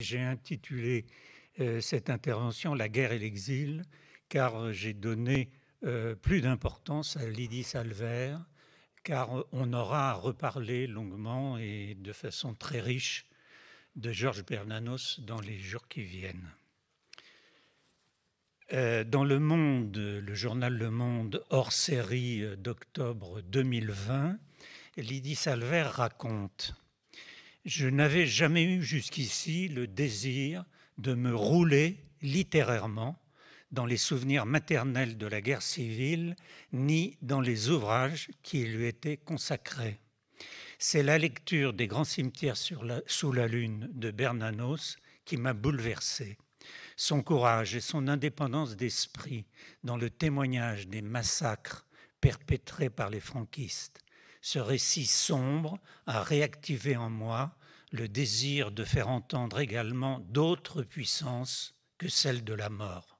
J'ai intitulé euh, cette intervention La guerre et l'exil, car j'ai donné euh, plus d'importance à Lydie Salver, car on aura à reparler longuement et de façon très riche de Georges Bernanos dans les jours qui viennent. Euh, dans Le Monde, le journal Le Monde hors série d'octobre 2020, Lydie Salver raconte je n'avais jamais eu jusqu'ici le désir de me rouler littérairement dans les souvenirs maternels de la guerre civile, ni dans les ouvrages qui lui étaient consacrés. C'est la lecture des grands cimetières sous la lune de Bernanos qui m'a bouleversé. Son courage et son indépendance d'esprit dans le témoignage des massacres perpétrés par les franquistes, ce récit sombre a réactivé en moi le désir de faire entendre également d'autres puissances que celles de la mort,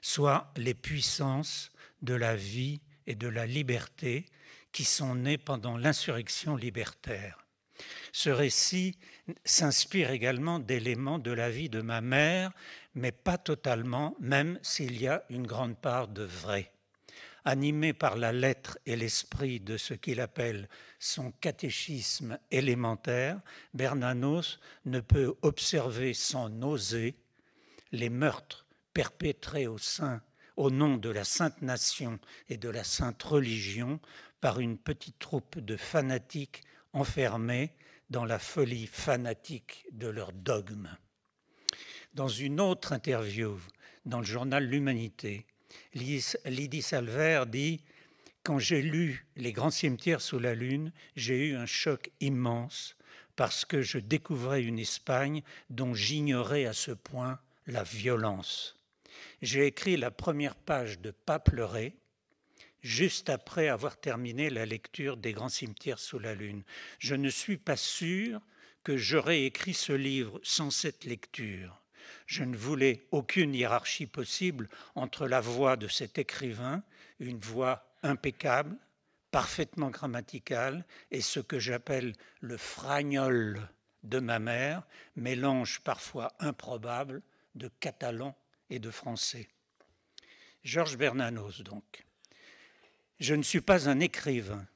soit les puissances de la vie et de la liberté qui sont nées pendant l'insurrection libertaire. Ce récit s'inspire également d'éléments de la vie de ma mère, mais pas totalement, même s'il y a une grande part de vrai animé par la lettre et l'esprit de ce qu'il appelle son catéchisme élémentaire, Bernanos ne peut observer sans nausée les meurtres perpétrés au sein au nom de la sainte nation et de la sainte religion par une petite troupe de fanatiques enfermés dans la folie fanatique de leur dogme. Dans une autre interview dans le journal L'Humanité, Lydie Salver dit Quand j'ai lu Les grands cimetières sous la lune, j'ai eu un choc immense parce que je découvrais une Espagne dont j'ignorais à ce point la violence. J'ai écrit la première page de Pas pleurer juste après avoir terminé la lecture des grands cimetières sous la lune. Je ne suis pas sûr que j'aurais écrit ce livre sans cette lecture. Je ne voulais aucune hiérarchie possible entre la voix de cet écrivain, une voix impeccable, parfaitement grammaticale, et ce que j'appelle le fragnol de ma mère, mélange parfois improbable de catalan et de français. Georges Bernanos, donc. Je ne suis pas un écrivain.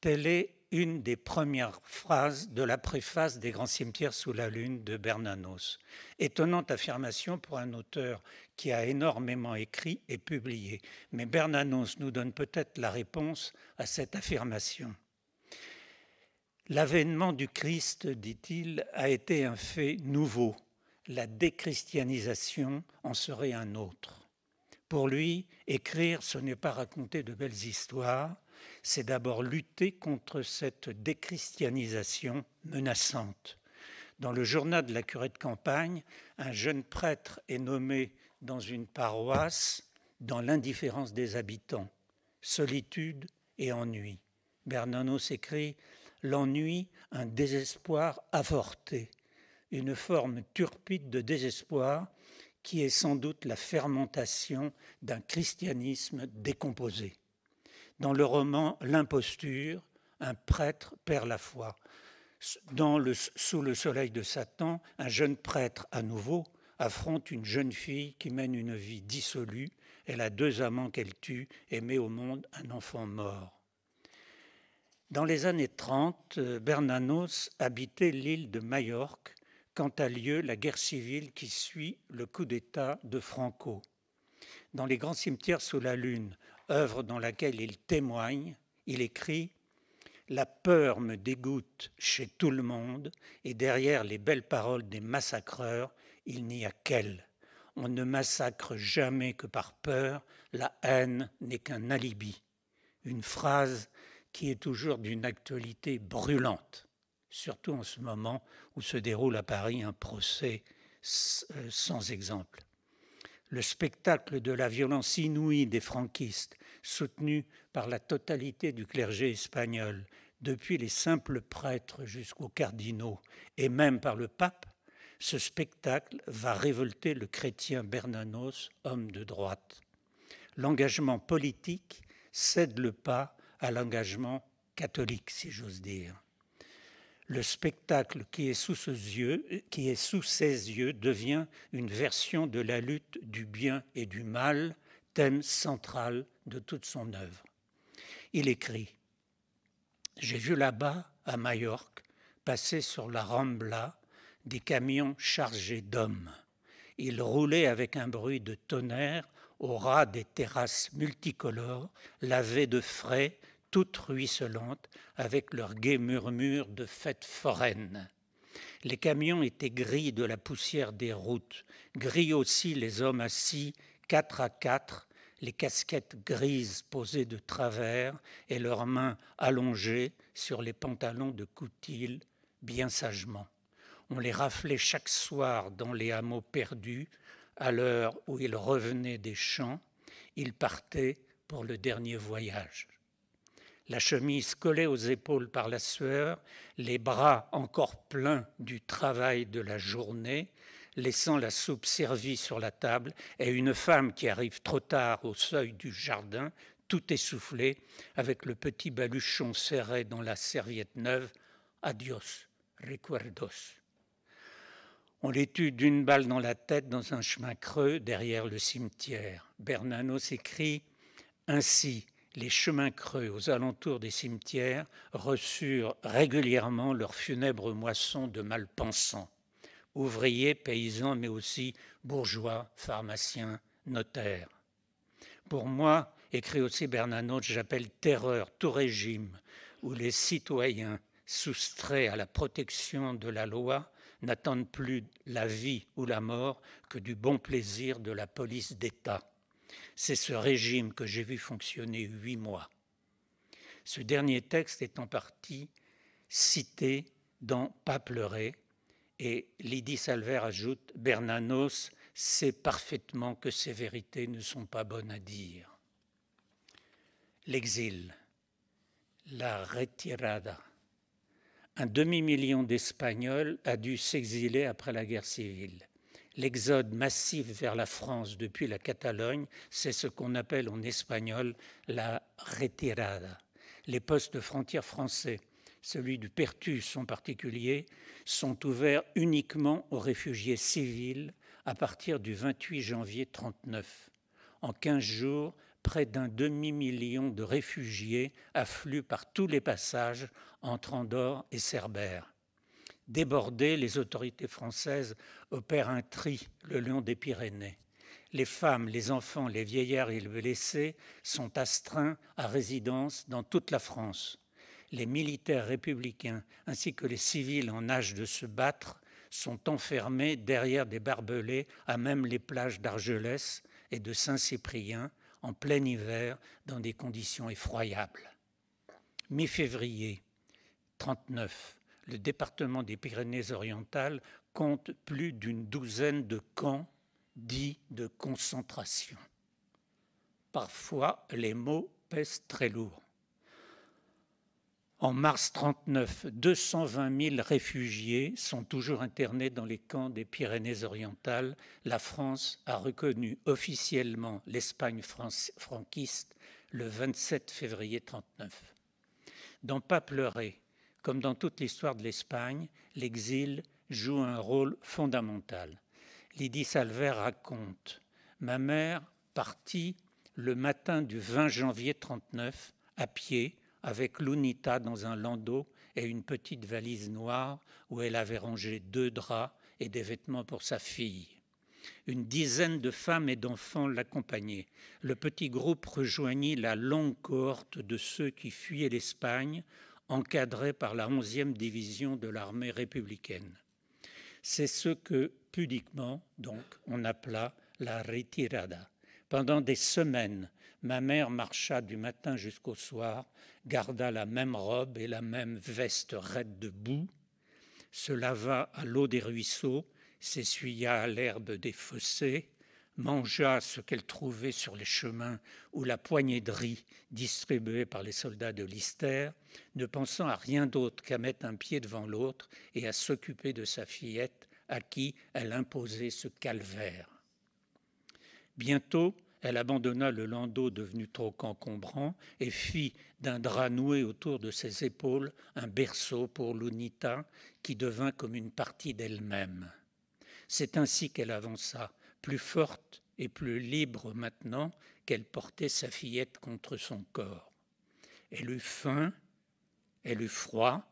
Tel est une des premières phrases de la préface des Grands cimetières sous la lune de Bernanos. Étonnante affirmation pour un auteur qui a énormément écrit et publié, mais Bernanos nous donne peut-être la réponse à cette affirmation. L'avènement du Christ, dit-il, a été un fait nouveau. La déchristianisation en serait un autre. Pour lui, écrire, ce n'est pas raconter de belles histoires, c'est d'abord lutter contre cette déchristianisation menaçante. Dans le journal de la curée de campagne, un jeune prêtre est nommé dans une paroisse dans l'indifférence des habitants, solitude et ennui. Bernanos s'écrit L'ennui, un désespoir avorté, une forme turpide de désespoir qui est sans doute la fermentation d'un christianisme décomposé. Dans le roman L'imposture, un prêtre perd la foi. Dans le, sous le soleil de Satan, un jeune prêtre à nouveau affronte une jeune fille qui mène une vie dissolue. Elle a deux amants qu'elle tue et met au monde un enfant mort. Dans les années 30, Bernanos habitait l'île de Majorque quand a lieu la guerre civile qui suit le coup d'État de Franco. Dans les grands cimetières sous la Lune, œuvre dans laquelle il témoigne, il écrit La peur me dégoûte chez tout le monde, et derrière les belles paroles des massacreurs, il n'y a qu'elle. On ne massacre jamais que par peur, la haine n'est qu'un alibi. Une phrase qui est toujours d'une actualité brûlante, surtout en ce moment où se déroule à Paris un procès euh, sans exemple le spectacle de la violence inouïe des franquistes, soutenu par la totalité du clergé espagnol, depuis les simples prêtres jusqu'aux cardinaux, et même par le pape, ce spectacle va révolter le chrétien Bernanos, homme de droite. L'engagement politique cède le pas à l'engagement catholique, si j'ose dire le spectacle qui est sous, ses yeux, devient une version de la lutte du bien et du mal, thème central de toute son œuvre. Il écrit J'ai vu là-bas, à Majorque, passer sur la Rambla des camions chargés d'hommes. Ils roulaient avec un bruit de tonnerre au ras des terrasses multicolores, lavées de frais toutes ruisselantes, avec leur gai murmure de fête foraine. Les camions étaient gris de la poussière des routes, gris aussi les hommes assis, quatre à quatre, les casquettes grises posées de travers et leurs mains allongées sur les pantalons de coutil, bien sagement. On les raflait chaque soir dans les hameaux perdus, à l'heure où ils revenaient des champs, ils partaient pour le dernier voyage la chemise collée aux épaules par la sueur, les bras encore pleins du travail de la journée, laissant la soupe servie sur la table, et une femme qui arrive trop tard au seuil du jardin, tout essoufflée, avec le petit baluchon serré dans la serviette neuve. Adios, recuerdos. On les tue d'une balle dans la tête dans un chemin creux derrière le cimetière. Bernanos écrit Ainsi, les chemins creux aux alentours des cimetières reçurent régulièrement leurs funèbres moissons de malpensants, ouvriers, paysans, mais aussi bourgeois, pharmaciens, notaires. Pour moi, écrit aussi Bernanote, j'appelle terreur tout régime où les citoyens soustraits à la protection de la loi n'attendent plus la vie ou la mort que du bon plaisir de la police d'État. C'est ce régime que j'ai vu fonctionner huit mois. Ce dernier texte est en partie cité dans Pas pleurer et Lydie Salver ajoute Bernanos sait parfaitement que ces vérités ne sont pas bonnes à dire. L'exil, la retirada. Un demi-million d'Espagnols a dû s'exiler après la guerre civile l'exode massif vers la France depuis la Catalogne, c'est ce qu'on appelle en espagnol la retirada. Les postes de frontières français, celui du Pertus en particulier, sont ouverts uniquement aux réfugiés civils à partir du 28 janvier 1939. En 15 jours, près d'un demi-million de réfugiés affluent par tous les passages entre Andorre et Cerbère. Débordées, les autorités françaises opèrent un tri le long des Pyrénées. Les femmes, les enfants, les vieillards et les blessés sont astreints à résidence dans toute la France. Les militaires républicains ainsi que les civils en âge de se battre sont enfermés derrière des barbelés à même les plages d'Argelès et de Saint-Cyprien en plein hiver dans des conditions effroyables. Mi-février 39, le département des Pyrénées-Orientales compte plus d'une douzaine de camps dits de concentration. Parfois, les mots pèsent très lourd. En mars 39, 220 000 réfugiés sont toujours internés dans les camps des Pyrénées-Orientales. La France a reconnu officiellement l'Espagne franquiste le 27 février 39. Dans Pas pleurer, comme dans toute l'histoire de l'Espagne, l'exil joue un rôle fondamental. Lydie Salver raconte Ma mère partit le matin du 20 janvier 39 à pied avec l'unita dans un landau et une petite valise noire où elle avait rangé deux draps et des vêtements pour sa fille. Une dizaine de femmes et d'enfants l'accompagnaient. Le petit groupe rejoignit la longue cohorte de ceux qui fuyaient l'Espagne encadré par la 11e division de l'armée républicaine. C'est ce que, pudiquement, donc, on appela la retirada. Pendant des semaines, ma mère marcha du matin jusqu'au soir, garda la même robe et la même veste raide de boue, se lava à l'eau des ruisseaux, s'essuya à l'herbe des fossés, mangea ce qu'elle trouvait sur les chemins ou la poignée de riz distribuée par les soldats de Lister, ne pensant à rien d'autre qu'à mettre un pied devant l'autre et à s'occuper de sa fillette à qui elle imposait ce calvaire. Bientôt, elle abandonna le landau devenu trop encombrant et fit d'un drap noué autour de ses épaules un berceau pour Lunita qui devint comme une partie d'elle-même. C'est ainsi qu'elle avança, plus forte et plus libre maintenant qu'elle portait sa fillette contre son corps. Elle eut faim, elle eut froid,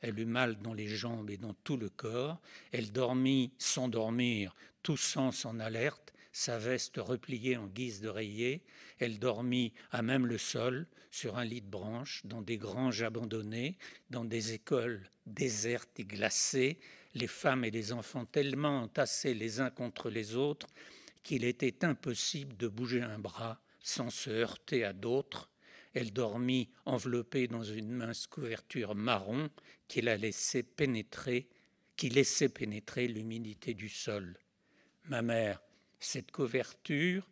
elle eut mal dans les jambes et dans tout le corps, elle dormit sans dormir, tout sens en alerte, sa veste repliée en guise d'oreiller, elle dormit à même le sol, sur un lit de branches, dans des granges abandonnées, dans des écoles désertes et glacées, les femmes et les enfants tellement entassés les uns contre les autres qu'il était impossible de bouger un bras sans se heurter à d'autres. Elle dormit enveloppée dans une mince couverture marron qui la laissait pénétrer, qui laissait pénétrer l'humidité du sol. Ma mère, cette couverture,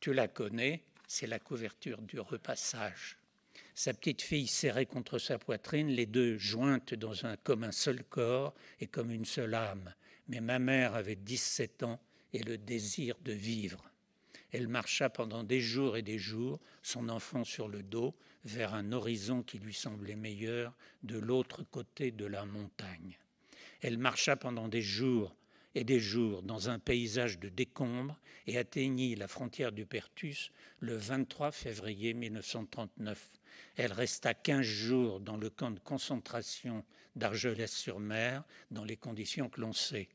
tu la connais, c'est la couverture du repassage. Sa petite fille serrée contre sa poitrine, les deux jointes dans un, comme un seul corps et comme une seule âme. Mais ma mère avait 17 ans et le désir de vivre. Elle marcha pendant des jours et des jours, son enfant sur le dos, vers un horizon qui lui semblait meilleur de l'autre côté de la montagne. Elle marcha pendant des jours et des jours dans un paysage de décombres et atteignit la frontière du Pertus le 23 février 1939. Elle resta 15 jours dans le camp de concentration d'Argelès-sur-Mer, dans les conditions que l'on sait.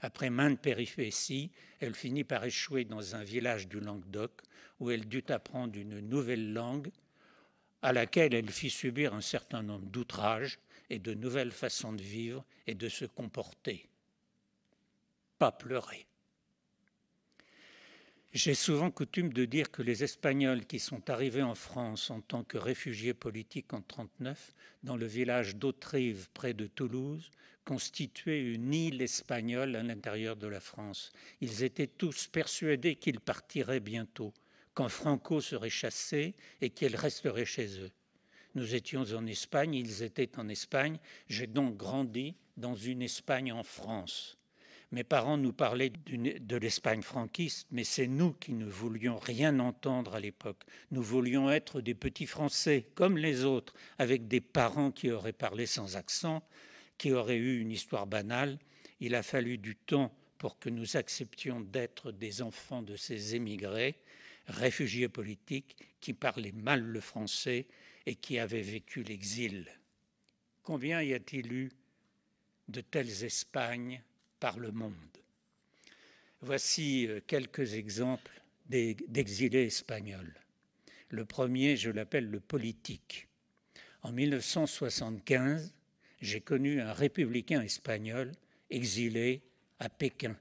Après maintes péripéties, elle finit par échouer dans un village du Languedoc, où elle dut apprendre une nouvelle langue, à laquelle elle fit subir un certain nombre d'outrages et de nouvelles façons de vivre et de se comporter. Pas pleurer. J'ai souvent coutume de dire que les Espagnols qui sont arrivés en France en tant que réfugiés politiques en 1939, dans le village d'Autrive près de Toulouse, constituaient une île espagnole à l'intérieur de la France. Ils étaient tous persuadés qu'ils partiraient bientôt, quand Franco serait chassé et qu'ils resteraient chez eux. Nous étions en Espagne, ils étaient en Espagne, j'ai donc grandi dans une Espagne en France. Mes parents nous parlaient de l'Espagne franquiste, mais c'est nous qui ne voulions rien entendre à l'époque. Nous voulions être des petits Français, comme les autres, avec des parents qui auraient parlé sans accent, qui auraient eu une histoire banale. Il a fallu du temps pour que nous acceptions d'être des enfants de ces émigrés, réfugiés politiques, qui parlaient mal le français et qui avaient vécu l'exil. Combien y a-t-il eu de telles Espagnes par le monde. Voici euh, quelques exemples d'exilés espagnols. Le premier, je l'appelle le politique. En 1975, j'ai connu un républicain espagnol exilé à Pékin.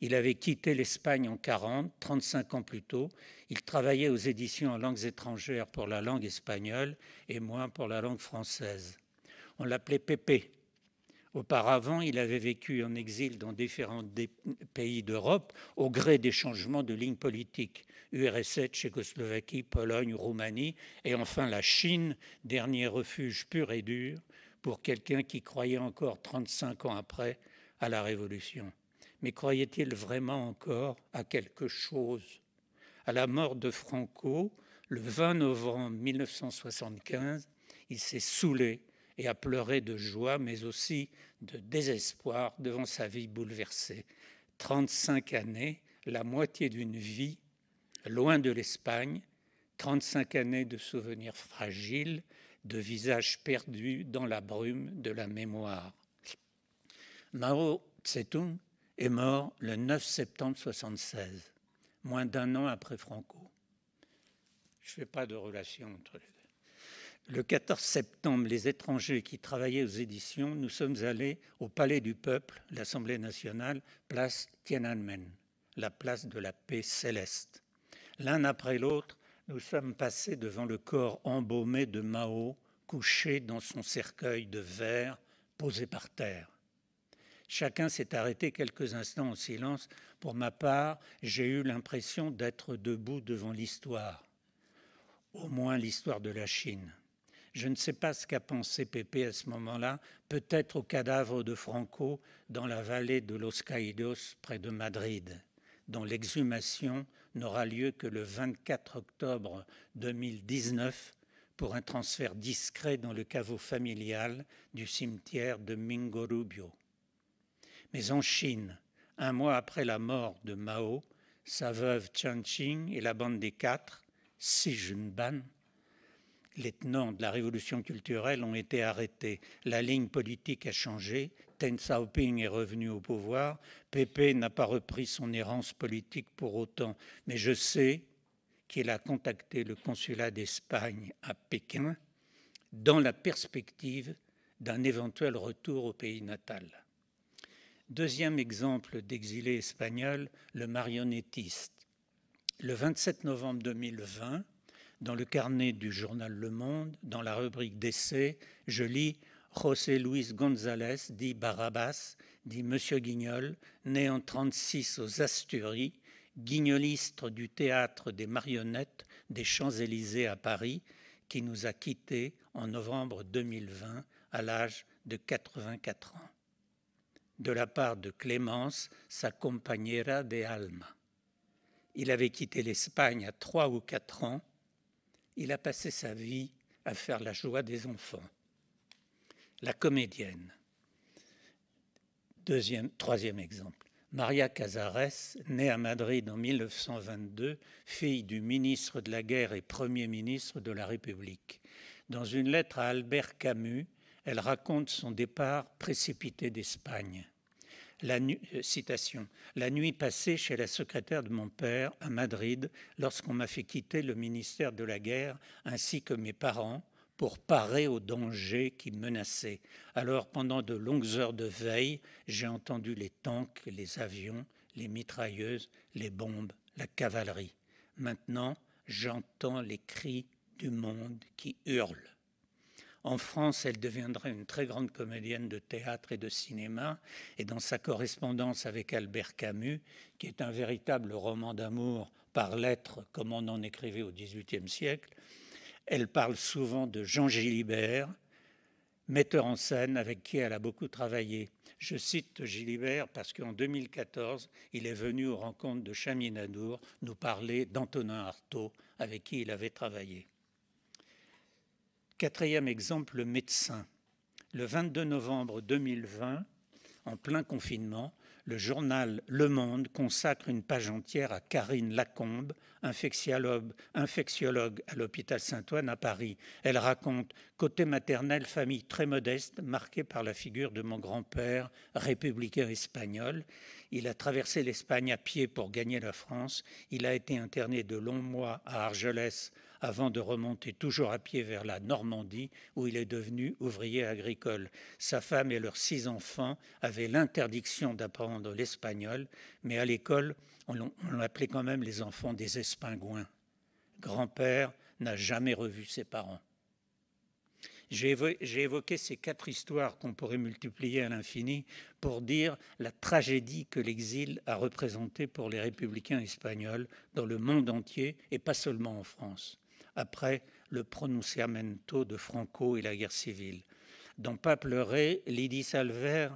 Il avait quitté l'Espagne en 40, 35 ans plus tôt. Il travaillait aux éditions en langues étrangères pour la langue espagnole et moi pour la langue française. On l'appelait Pépé. Auparavant, il avait vécu en exil dans différents pays d'Europe au gré des changements de ligne politique. URSS, Tchécoslovaquie, Pologne, Roumanie et enfin la Chine, dernier refuge pur et dur pour quelqu'un qui croyait encore 35 ans après à la Révolution. Mais croyait-il vraiment encore à quelque chose À la mort de Franco, le 20 novembre 1975, il s'est saoulé et à pleurer de joie, mais aussi de désespoir devant sa vie bouleversée. 35 années, la moitié d'une vie, loin de l'Espagne, 35 années de souvenirs fragiles, de visages perdus dans la brume de la mémoire. Mao tse est mort le 9 septembre 1976, moins d'un an après Franco. Je ne fais pas de relation entre les deux le 14 septembre, les étrangers qui travaillaient aux éditions, nous sommes allés au Palais du Peuple, l'Assemblée nationale, place Tiananmen, la place de la paix céleste. L'un après l'autre, nous sommes passés devant le corps embaumé de Mao, couché dans son cercueil de verre posé par terre. Chacun s'est arrêté quelques instants en silence. Pour ma part, j'ai eu l'impression d'être debout devant l'histoire, au moins l'histoire de la Chine. Je ne sais pas ce qu'a pensé Pépé à ce moment-là, peut-être au cadavre de Franco dans la vallée de Los Caídos près de Madrid, dont l'exhumation n'aura lieu que le 24 octobre 2019 pour un transfert discret dans le caveau familial du cimetière de Mingorubio. Mais en Chine, un mois après la mort de Mao, sa veuve Chan Qing et la bande des quatre, Si Junban, les tenants de la révolution culturelle ont été arrêtés. La ligne politique a changé. Ten Xiaoping est revenu au pouvoir. Pépé n'a pas repris son errance politique pour autant. Mais je sais qu'il a contacté le consulat d'Espagne à Pékin dans la perspective d'un éventuel retour au pays natal. Deuxième exemple d'exilé espagnol, le marionnettiste. Le 27 novembre 2020, dans le carnet du journal Le Monde, dans la rubrique d'essais, je lis José Luis González, dit Barabas, dit Monsieur Guignol, né en 36 aux Asturies, guignoliste du théâtre des marionnettes des Champs-Élysées à Paris, qui nous a quittés en novembre 2020 à l'âge de 84 ans. De la part de Clémence, sa compañera de Alma. Il avait quitté l'Espagne à trois ou quatre ans il a passé sa vie à faire la joie des enfants. La comédienne. troisième exemple. Maria Casares, née à Madrid en 1922, fille du ministre de la Guerre et Premier ministre de la République. Dans une lettre à Albert Camus, elle raconte son départ précipité d'Espagne la euh, citation, la nuit passée chez la secrétaire de mon père à Madrid, lorsqu'on m'a fait quitter le ministère de la guerre ainsi que mes parents pour parer aux dangers qui menaçaient. Alors, pendant de longues heures de veille, j'ai entendu les tanks, les avions, les mitrailleuses, les bombes, la cavalerie. Maintenant, j'entends les cris du monde qui hurle. En France, elle deviendrait une très grande comédienne de théâtre et de cinéma. Et dans sa correspondance avec Albert Camus, qui est un véritable roman d'amour par lettres, comme on en écrivait au XVIIIe siècle, elle parle souvent de Jean Gilibert, metteur en scène avec qui elle a beaucoup travaillé. Je cite Gilibert parce qu'en 2014, il est venu aux rencontres de Chaminadour nous parler d'Antonin Artaud, avec qui il avait travaillé. Quatrième exemple, le médecin. Le 22 novembre 2020, en plein confinement, le journal Le Monde consacre une page entière à Karine Lacombe, infectiologue, à l'hôpital Saint-Ouen à Paris. Elle raconte Côté maternel, famille très modeste, marquée par la figure de mon grand-père, républicain espagnol. Il a traversé l'Espagne à pied pour gagner la France. Il a été interné de longs mois à Argelès avant de remonter toujours à pied vers la Normandie où il est devenu ouvrier agricole. Sa femme et leurs six enfants avaient l'interdiction d'apprendre l'espagnol, mais à l'école, on l'appelait quand même les enfants des Espingouins. Grand-père n'a jamais revu ses parents. J'ai évoqué ces quatre histoires qu'on pourrait multiplier à l'infini pour dire la tragédie que l'exil a représentée pour les républicains espagnols dans le monde entier et pas seulement en France après le pronunciamento de Franco et la guerre civile. Dans Pas pleurer, Lydie Salver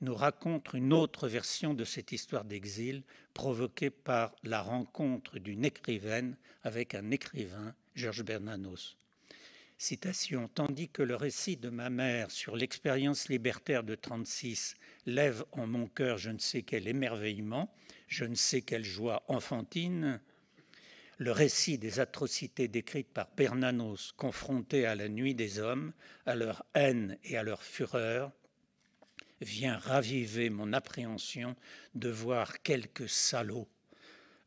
nous raconte une autre version de cette histoire d'exil provoquée par la rencontre d'une écrivaine avec un écrivain, Georges Bernanos. Citation Tandis que le récit de ma mère sur l'expérience libertaire de 36 lève en mon cœur je ne sais quel émerveillement, je ne sais quelle joie enfantine, le récit des atrocités décrites par Bernanos confronté à la nuit des hommes, à leur haine et à leur fureur, vient raviver mon appréhension de voir quelques salauds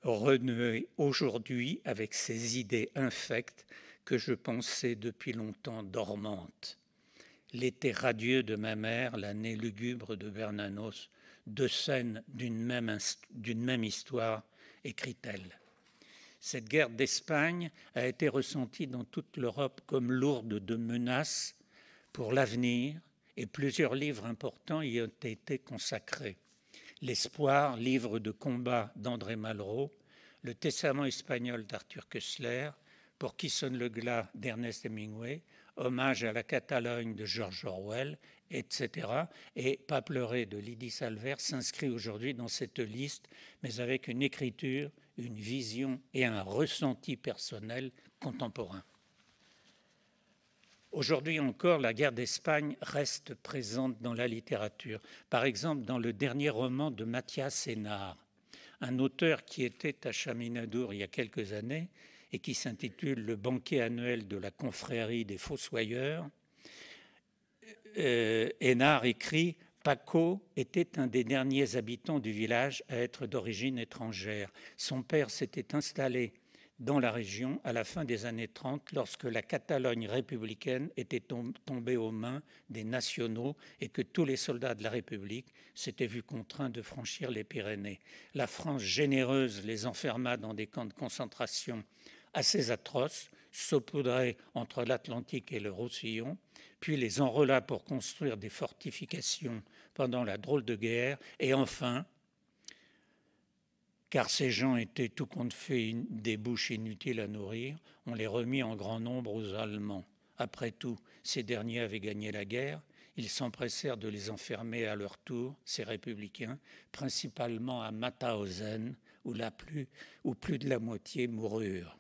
renouer aujourd'hui avec ces idées infectes que je pensais depuis longtemps dormantes. L'été radieux de ma mère, l'année lugubre de Bernanos, deux scènes d'une même, même histoire, écrit-elle. Cette guerre d'Espagne a été ressentie dans toute l'Europe comme lourde de menaces pour l'avenir et plusieurs livres importants y ont été consacrés. L'Espoir, livre de combat d'André Malraux, Le Testament espagnol d'Arthur Kessler, Pour qui sonne le glas d'Ernest Hemingway, Hommage à la Catalogne de George Orwell etc. Et Pas pleurer de Lydie Salver s'inscrit aujourd'hui dans cette liste, mais avec une écriture, une vision et un ressenti personnel contemporain. Aujourd'hui encore, la guerre d'Espagne reste présente dans la littérature. Par exemple, dans le dernier roman de Mathias Sénard, un auteur qui était à Chaminadour il y a quelques années et qui s'intitule Le banquet annuel de la confrérie des fossoyeurs, euh, Hénard écrit Paco était un des derniers habitants du village à être d'origine étrangère. Son père s'était installé dans la région à la fin des années 30 lorsque la Catalogne républicaine était tombée aux mains des nationaux et que tous les soldats de la République s'étaient vus contraints de franchir les Pyrénées. La France généreuse les enferma dans des camps de concentration assez atroces saupoudrés entre l'Atlantique et le Roussillon, puis les enrôla pour construire des fortifications pendant la drôle de guerre, et enfin, car ces gens étaient tout compte fait des bouches inutiles à nourrir, on les remit en grand nombre aux Allemands. Après tout, ces derniers avaient gagné la guerre, ils s'empressèrent de les enfermer à leur tour, ces républicains, principalement à Mauthausen, où, la plus, où plus de la moitié moururent.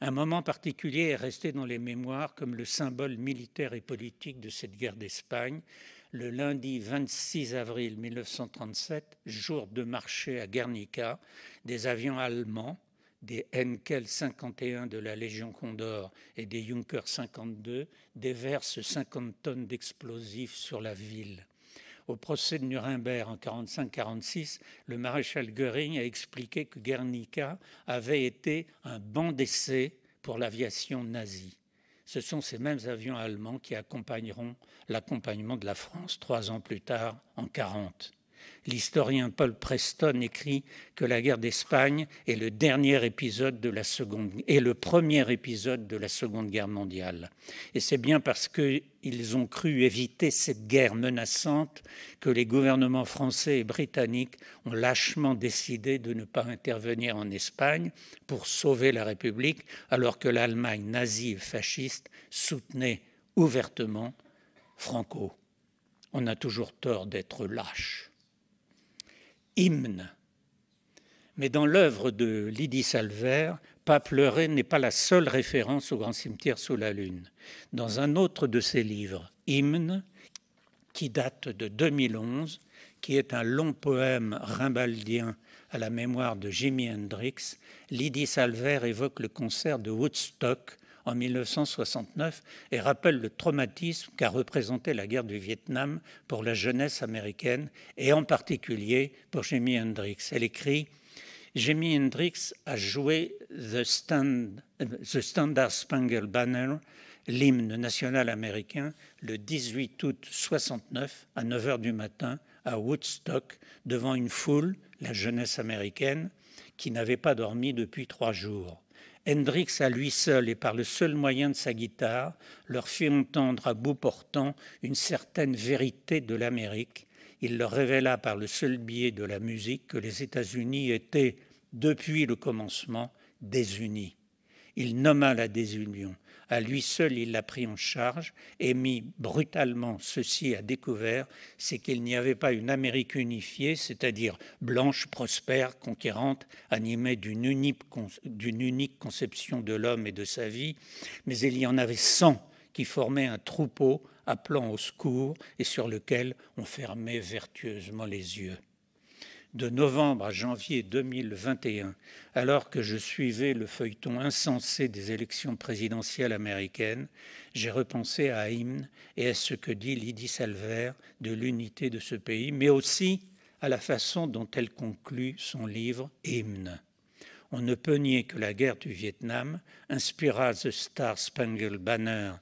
Un moment particulier est resté dans les mémoires comme le symbole militaire et politique de cette guerre d'Espagne. Le lundi 26 avril 1937, jour de marché à Guernica, des avions allemands, des Henkel 51 de la Légion Condor et des Junker 52 déversent 50 tonnes d'explosifs sur la ville. Au procès de Nuremberg en 1945-46, le maréchal Goering a expliqué que Guernica avait été un banc d'essai pour l'aviation nazie. Ce sont ces mêmes avions allemands qui accompagneront l'accompagnement de la France trois ans plus tard, en 1940. L'historien Paul Preston écrit que la guerre d'Espagne est le dernier épisode de la seconde et le premier épisode de la Seconde Guerre mondiale. Et c'est bien parce qu'ils ont cru éviter cette guerre menaçante que les gouvernements français et britanniques ont lâchement décidé de ne pas intervenir en Espagne pour sauver la République, alors que l'Allemagne nazie et fasciste soutenait ouvertement Franco. On a toujours tort d'être lâche hymne. Mais dans l'œuvre de Lydie Salver, Pas pleurer n'est pas la seule référence au grand cimetière sous la lune. Dans un autre de ses livres, Hymne, qui date de 2011, qui est un long poème rimbaldien à la mémoire de Jimi Hendrix, Lydie Salver évoque le concert de Woodstock en 1969 et rappelle le traumatisme qu'a représenté la guerre du Vietnam pour la jeunesse américaine et en particulier pour Jimi Hendrix. Elle écrit Jimi Hendrix a joué The, Standard Spangle Banner, l'hymne national américain, le 18 août 69 à 9h du matin à Woodstock devant une foule, la jeunesse américaine, qui n'avait pas dormi depuis trois jours. Hendrix à lui seul et par le seul moyen de sa guitare leur fit entendre à bout portant une certaine vérité de l'Amérique. Il leur révéla par le seul biais de la musique que les États-Unis étaient, depuis le commencement, désunis. Il nomma la désunion. À lui seul, il l'a pris en charge et mit brutalement ceci à découvert, c'est qu'il n'y avait pas une Amérique unifiée, c'est-à-dire blanche, prospère, conquérante, animée d'une unique, unique conception de l'homme et de sa vie, mais il y en avait 100 qui formaient un troupeau appelant au secours et sur lequel on fermait vertueusement les yeux de novembre à janvier 2021, alors que je suivais le feuilleton insensé des élections présidentielles américaines, j'ai repensé à Hymne et à ce que dit Lydie Salver de l'unité de ce pays, mais aussi à la façon dont elle conclut son livre Hymne. On ne peut nier que la guerre du Vietnam inspira The Star Spangled Banner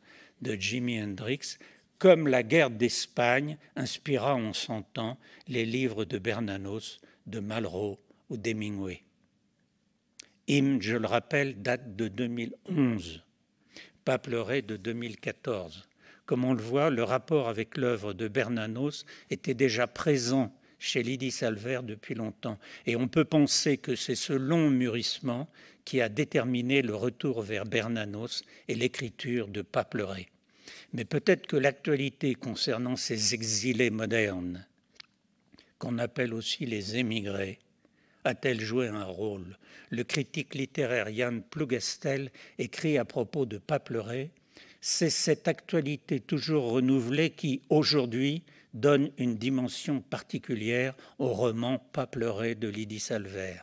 de Jimi Hendrix comme la guerre d'Espagne inspira, on s'entend, les livres de Bernanos, de Malraux ou d'Hemingway. Hymne, je le rappelle, date de 2011, pas pleuré de 2014. Comme on le voit, le rapport avec l'œuvre de Bernanos était déjà présent chez Lydie Salver depuis longtemps. Et on peut penser que c'est ce long mûrissement qui a déterminé le retour vers Bernanos et l'écriture de Pas mais peut-être que l'actualité concernant ces exilés modernes, qu'on appelle aussi les émigrés, a-t-elle joué un rôle Le critique littéraire Jan Plougastel écrit à propos de pleurer », C'est cette actualité toujours renouvelée qui, aujourd'hui, donne une dimension particulière au roman pleurer » de Lydie Salver.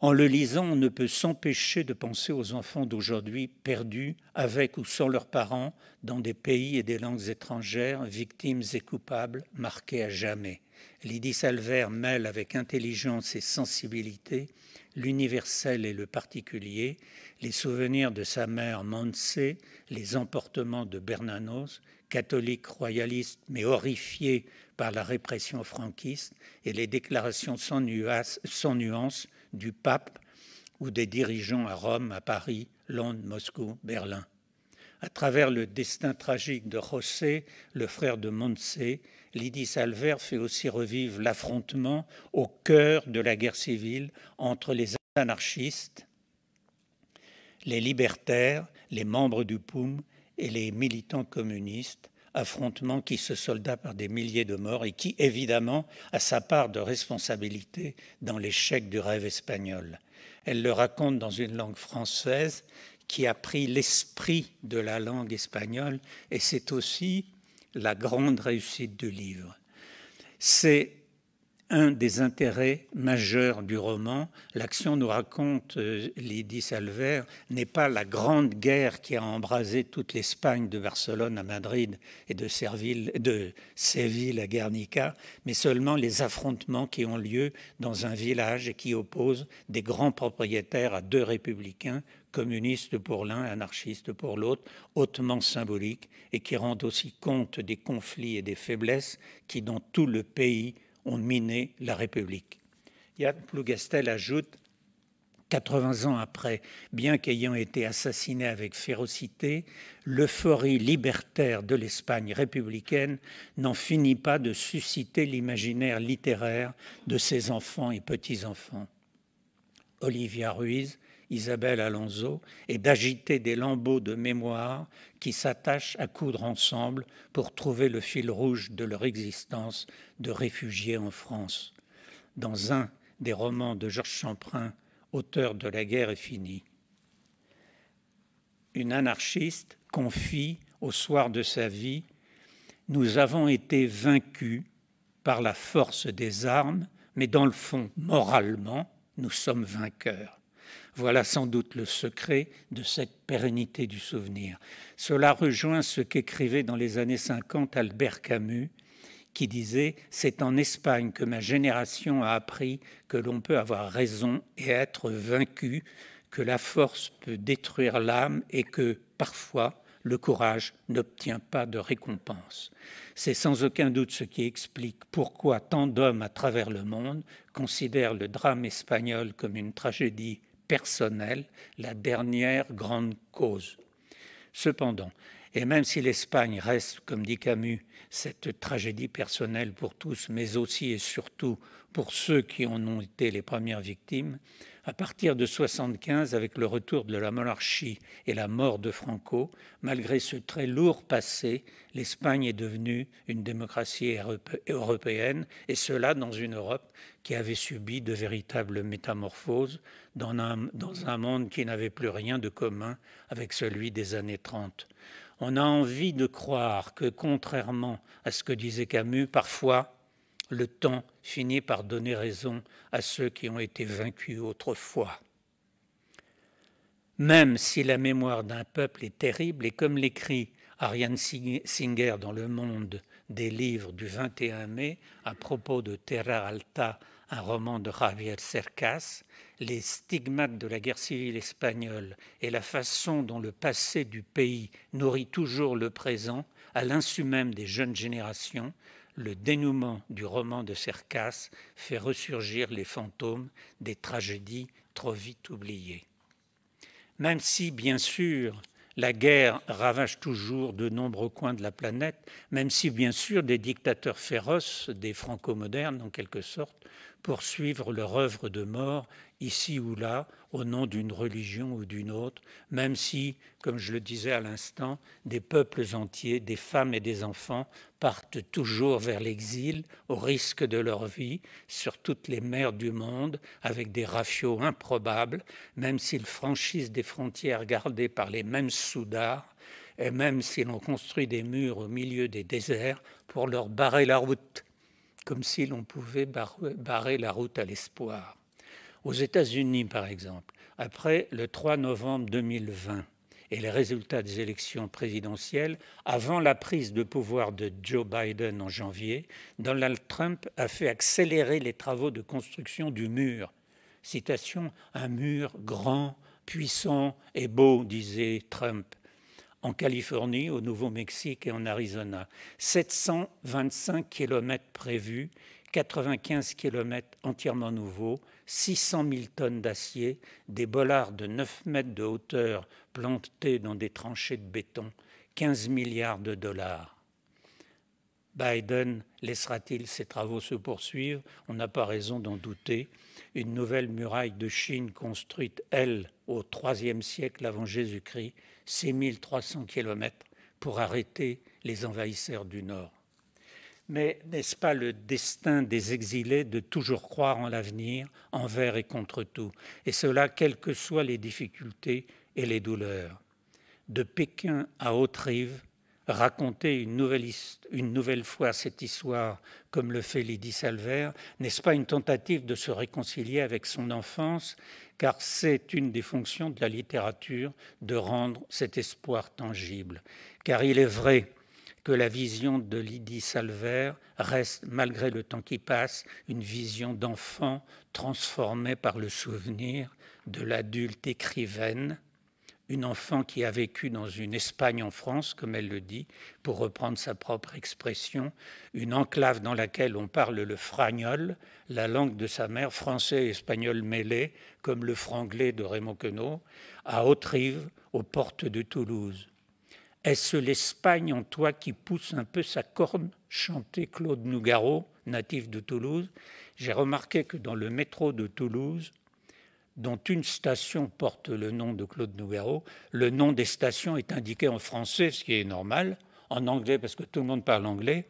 En le lisant, on ne peut s'empêcher de penser aux enfants d'aujourd'hui perdus, avec ou sans leurs parents, dans des pays et des langues étrangères, victimes et coupables, marqués à jamais. Lydie Salver mêle avec intelligence et sensibilité l'universel et le particulier, les souvenirs de sa mère Mansé, les emportements de Bernanos, catholique royaliste mais horrifié par la répression franquiste, et les déclarations sans nuance, sans nuance du pape ou des dirigeants à Rome, à Paris, Londres, Moscou, Berlin. À travers le destin tragique de José, le frère de Monse, Lydie Salver fait aussi revivre l'affrontement au cœur de la guerre civile entre les anarchistes, les libertaires, les membres du POUM et les militants communistes, affrontement qui se solda par des milliers de morts et qui, évidemment, a sa part de responsabilité dans l'échec du rêve espagnol. Elle le raconte dans une langue française qui a pris l'esprit de la langue espagnole et c'est aussi la grande réussite du livre. C'est un des intérêts majeurs du roman. L'action nous raconte, euh, Lydie Salver, n'est pas la grande guerre qui a embrasé toute l'Espagne de Barcelone à Madrid et de, Séville à Guernica, mais seulement les affrontements qui ont lieu dans un village et qui opposent des grands propriétaires à deux républicains communistes pour l'un, et anarchistes pour l'autre, hautement symboliques et qui rendent aussi compte des conflits et des faiblesses qui, dans tout le pays, ont miné la République. Yann Plougastel ajoute 80 ans après, bien qu'ayant été assassiné avec férocité, l'euphorie libertaire de l'Espagne républicaine n'en finit pas de susciter l'imaginaire littéraire de ses enfants et petits-enfants. Olivia Ruiz Isabelle Alonso, et d'agiter des lambeaux de mémoire qui s'attachent à coudre ensemble pour trouver le fil rouge de leur existence de réfugiés en France. Dans un des romans de Georges Champrin, auteur de La guerre est finie, une anarchiste confie au soir de sa vie Nous avons été vaincus par la force des armes, mais dans le fond, moralement, nous sommes vainqueurs. Voilà sans doute le secret de cette pérennité du souvenir. Cela rejoint ce qu'écrivait dans les années 50 Albert Camus, qui disait ⁇ C'est en Espagne que ma génération a appris que l'on peut avoir raison et être vaincu, que la force peut détruire l'âme et que, parfois, le courage n'obtient pas de récompense. C'est sans aucun doute ce qui explique pourquoi tant d'hommes à travers le monde considèrent le drame espagnol comme une tragédie personnelle la dernière grande cause. Cependant, et même si l'Espagne reste, comme dit Camus, cette tragédie personnelle pour tous, mais aussi et surtout pour ceux qui en ont été les premières victimes, à partir de 1975, avec le retour de la monarchie et la mort de Franco, malgré ce très lourd passé, l'Espagne est devenue une démocratie européenne, et cela dans une Europe qui avait subi de véritables métamorphoses dans un, dans un monde qui n'avait plus rien de commun avec celui des années 30. On a envie de croire que, contrairement à ce que disait Camus, parfois le temps finit par donner raison à ceux qui ont été vaincus autrefois. Même si la mémoire d'un peuple est terrible, et comme l'écrit Ariane Singer dans Le Monde des livres du 21 mai à propos de Terra Alta, un roman de Javier Cercas, les stigmates de la guerre civile espagnole et la façon dont le passé du pays nourrit toujours le présent, à l'insu même des jeunes générations, le dénouement du roman de Cercas fait ressurgir les fantômes des tragédies trop vite oubliées. Même si, bien sûr, la guerre ravage toujours de nombreux coins de la planète, même si, bien sûr, des dictateurs féroces, des franco-modernes en quelque sorte, poursuivre leur œuvre de mort ici ou là au nom d'une religion ou d'une autre, même si, comme je le disais à l'instant, des peuples entiers, des femmes et des enfants partent toujours vers l'exil au risque de leur vie sur toutes les mers du monde avec des rafios improbables, même s'ils franchissent des frontières gardées par les mêmes soudards et même si l'on construit des murs au milieu des déserts pour leur barrer la route comme si l'on pouvait barrer la route à l'espoir. Aux États-Unis, par exemple, après le 3 novembre 2020 et les résultats des élections présidentielles, avant la prise de pouvoir de Joe Biden en janvier, Donald Trump a fait accélérer les travaux de construction du mur. Citation, un mur grand, puissant et beau, disait Trump en Californie, au Nouveau-Mexique et en Arizona. 725 km prévus, 95 km entièrement nouveaux, 600 000 tonnes d'acier, des bollards de 9 mètres de hauteur plantés dans des tranchées de béton, 15 milliards de dollars. Biden laissera-t-il ses travaux se poursuivre On n'a pas raison d'en douter. Une nouvelle muraille de Chine construite, elle, au IIIe siècle avant Jésus-Christ, ces 1300 kilomètres pour arrêter les envahisseurs du Nord. Mais n'est-ce pas le destin des exilés de toujours croire en l'avenir, envers et contre tout, et cela quelles que soient les difficultés et les douleurs De Pékin à Haute-Rive, raconter une nouvelle, fois cette histoire, comme le fait Lydie Salvert, n'est-ce pas une tentative de se réconcilier avec son enfance car c'est une des fonctions de la littérature de rendre cet espoir tangible. Car il est vrai que la vision de Lydie Salver reste, malgré le temps qui passe, une vision d'enfant transformée par le souvenir de l'adulte écrivaine une enfant qui a vécu dans une Espagne en France, comme elle le dit, pour reprendre sa propre expression, une enclave dans laquelle on parle le fragnol, la langue de sa mère, français et espagnol mêlés, comme le franglais de Raymond Queneau, à Haute-Rive, aux portes de Toulouse. Est-ce l'Espagne en toi qui pousse un peu sa corne chantait Claude Nougaro, natif de Toulouse. J'ai remarqué que dans le métro de Toulouse, dont une station porte le nom de Claude Nougaro. Le nom des stations est indiqué en français, ce qui est normal, en anglais parce que tout le monde parle anglais,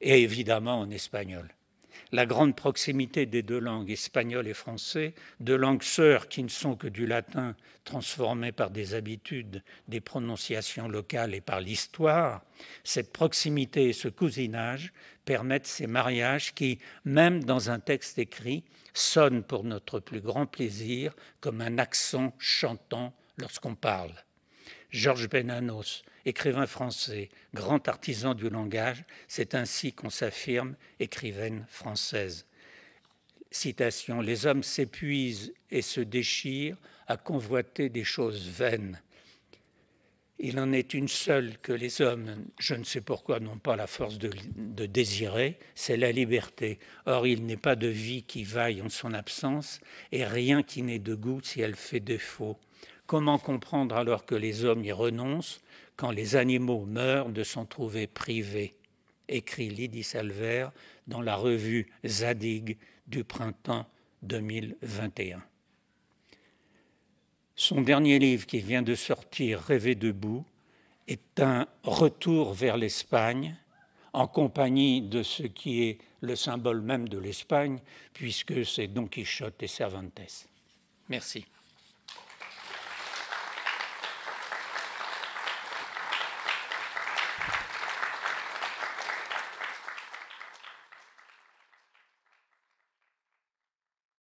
et évidemment en espagnol. La grande proximité des deux langues, espagnol et français, deux langues sœurs qui ne sont que du latin transformées par des habitudes, des prononciations locales et par l'histoire, cette proximité et ce cousinage permettent ces mariages qui, même dans un texte écrit, sonne pour notre plus grand plaisir comme un accent chantant lorsqu'on parle. Georges Benanos, écrivain français, grand artisan du langage, c'est ainsi qu'on s'affirme écrivaine française. Citation, Les hommes s'épuisent et se déchirent à convoiter des choses vaines. Il en est une seule que les hommes, je ne sais pourquoi, n'ont pas la force de, désirer, c'est la liberté. Or, il n'est pas de vie qui vaille en son absence, et rien qui n'ait de goût si elle fait défaut. Comment comprendre alors que les hommes y renoncent quand les animaux meurent de s'en trouver privés écrit Lydie Salver dans la revue Zadig du printemps 2021. Son dernier livre qui vient de sortir, Rêver debout, est un retour vers l'Espagne en compagnie de ce qui est le symbole même de l'Espagne, puisque c'est Don Quichotte et Cervantes. Merci.